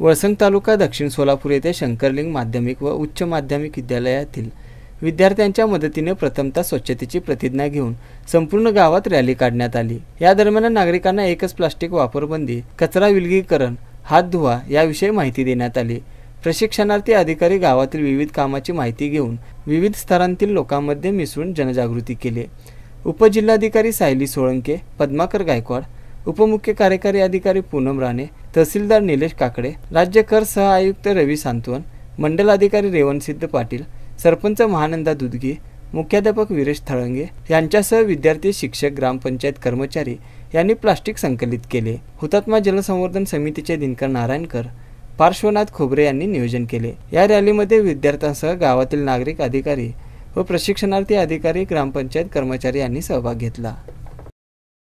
वळसंग तालुका दक्षिण सोलापूर येथे शंकरलिंग माध्यमिक व उच्च माध्यमिक विद्यालयातील विद्यार्थ्यांच्या मदतीने प्रथमता स्वच्छतेची प्रतिज्ञा घेऊन संपूर्ण गावात रॅली काढण्यात आली या दरम्यान नागरिकांना एकच प्लास्टिक वापरबंदी कचरा विलगीकरण हात धुवा याविषयी माहिती देण्यात आली प्रशिक्षणार्थी अधिकारी गावातील विविध कामाची माहिती घेऊन विविध स्तरांतील लोकांमध्ये मिसळून जनजागृती केली उपजिल्हाधिकारी सायली सोळंके पद्माकर गायकवाड उपमुख्य कार्यकारी अधिकारी पूनम राणे तहसीलदार निलेश काकडे राज्य कर सह आयुक्त रवी सांतवन मंडलाधिकारी रेवणसिद्ध पाटील सरपंच महानंदा दुदगी मुख्याध्यापक वीरेश थळंगे यांच्यासह विद्यार्थी शिक्षक ग्रामपंचायत कर्मचारी यांनी प्लास्टिक संकलित केले हुतात्मा जलसंवर्धन समितीचे दिनकर नारायणकर पार्श्वनाथ खोबरे यांनी नियोजन केले या रॅलीमध्ये विद्यार्थ्यांसह गावातील नागरिक अधिकारी व प्रशिक्षणार्थी अधिकारी ग्रामपंचायत कर्मचारी यांनी सहभाग घेतला